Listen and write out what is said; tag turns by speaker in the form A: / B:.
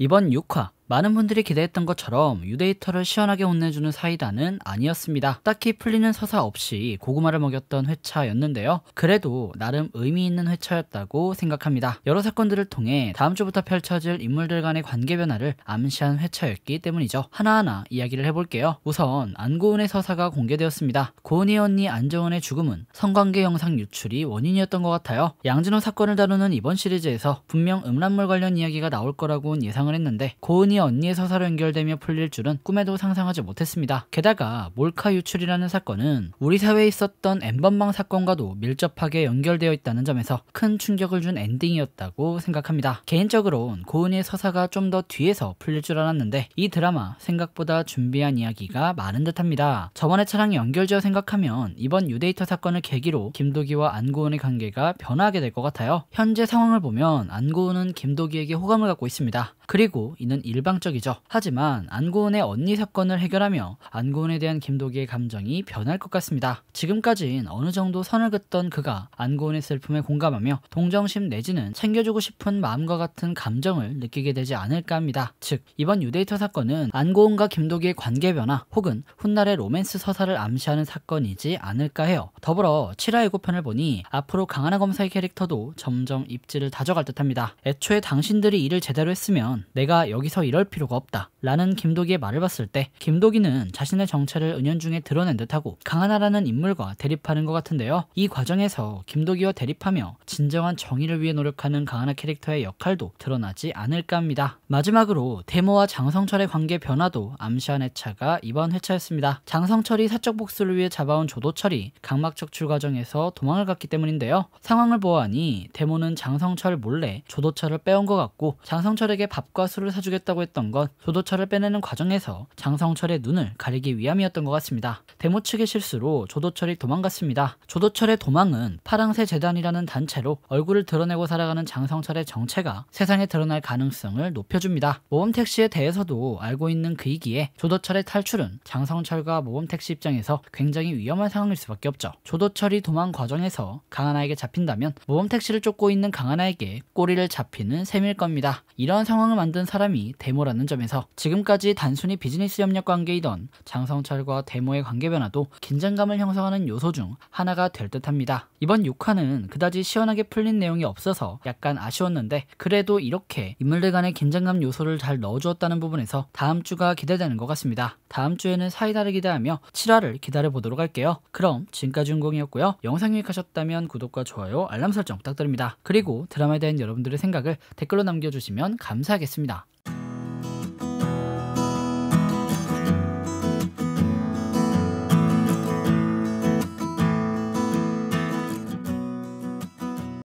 A: 이번 6화 많은 분들이 기대했던 것처럼 유데이터를 시원하게 혼내주는 사이다는 아니었습니다. 딱히 풀리는 서사 없이 고구마를 먹였던 회차였는데요. 그래도 나름 의미 있는 회차였다고 생각합니다. 여러 사건들을 통해 다음 주부터 펼쳐질 인물들 간의 관계 변화를 암시한 회차였기 때문이죠. 하나하나 이야기를 해볼게요. 우선 안고은의 서사가 공개되었습니다. 고은이 언니 안정은의 죽음은 성관계 영상 유출이 원인이었던 것 같아요. 양진호 사건을 다루는 이번 시리즈에서 분명 음란물 관련 이야기가 나올 거라고 예상을 했는데 고은이 언니의 서사로 연결되며 풀릴 줄은 꿈에도 상상하지 못했습니다. 게다가 몰카 유출이라는 사건은 우리 사회에 있었던 엠번방 사건과도 밀접하게 연결되어 있다는 점에서 큰 충격을 준 엔딩이었다고 생각합니다. 개인적으론 고은이의 서사가 좀 더 뒤에서 풀릴 줄 알았는데 이 드라마 생각보다 준비한 이야기가 많은 듯합니다. 저번에 차랑 연결지어 생각하면 이번 유데이터 사건을 계기로 김도기와 안고은의 관계가 변화하게 될 것 같아요. 현재 상황을 보면 안고은은 김도기에게 호감을 갖고 있습니다. 그리고 이는 일방적이죠. 하지만 안고은의 언니 사건을 해결하며 안고은에 대한 김도기의 감정이 변할 것 같습니다. 지금까진 어느 정도 선을 긋던 그가 안고은의 슬픔에 공감하며 동정심 내지는 챙겨주고 싶은 마음과 같은 감정을 느끼게 되지 않을까 합니다. 즉 이번 유데이터 사건은 안고은과 김도기의 관계 변화 혹은 훗날의 로맨스 서사를 암시하는 사건이지 않을까 해요. 더불어 7화 예고편을 보니 앞으로 강하나 검사의 캐릭터도 점점 입지를 다져갈 듯합니다. 애초에 당신들이 일을 제대로 했으면 있다면 내가 여기서 이럴 필요가 없다 라는 김도기의 말을 봤을 때 김도기는 자신의 정체를 은연중에 드러낸 듯하고 강하나라는 인물과 대립하는 것 같은데요. 이 과정에서 김도기와 대립하며 진정한 정의를 위해 노력하는 강하나 캐릭터의 역할도 드러나지 않을까 합니다. 마지막으로 데모와 장성철의 관계 변화도 암시한 회차가 이번 회차였습니다. 장성철이 사적 복수를 위해 잡아온 조도철이 각막 적출 과정에서 도망을 갔기 때문인데요. 상황을 보아하니 데모는 장성철 몰래 조도철을 빼온 것 같고 장성철에게 밥 밥과 술을 사주겠다고 했던 건 조도철을 빼내는 과정에서 장성철의 눈을 가리기 위함이었던 것 같습니다. 데모 측의 실수로 조도철이 도망갔습니다. 조도철의 도망은 파랑새 재단이라는 단체로 얼굴을 드러내고 살아가는 장성철의 정체가 세상에 드러날 가능성을 높여줍니다. 모험택시에 대해서도 알고 있는 그이기에 조도철의 탈출은 장성철과 모험택시 입장에서 굉장히 위험한 상황일 수밖에 없죠. 조도철이 도망 과정에서 강하나에게 잡힌다면 모험택시를 쫓고 있는 강하나에게 꼬리를 잡히는 셈일 겁니다. 이런 상황을 만든 사람이 데모라는 점에서 지금까지 단순히 비즈니스 협력 관계이던 장성철과 데모의 관계 변화도 긴장감을 형성하는 요소 중 하나가 될 듯합니다. 이번 6화는 그다지 시원하게 풀린 내용이 없어서 약간 아쉬웠는데 그래도 이렇게 인물들 간의 긴장감 요소를 잘 넣어주었다는 부분에서 다음 주가 기대되는 것 같습니다. 다음 주에는 사이다를 기대하며 7화를 기다려보도록 할게요. 그럼 지금까지 윤공이었고요. 영상 유익하셨다면 구독과 좋아요, 알람 설정 부탁드립니다. 그리고 드라마에 대한 여러분들의 생각을 댓글로 남겨주시면 감사하겠습니다. 시작했습니다.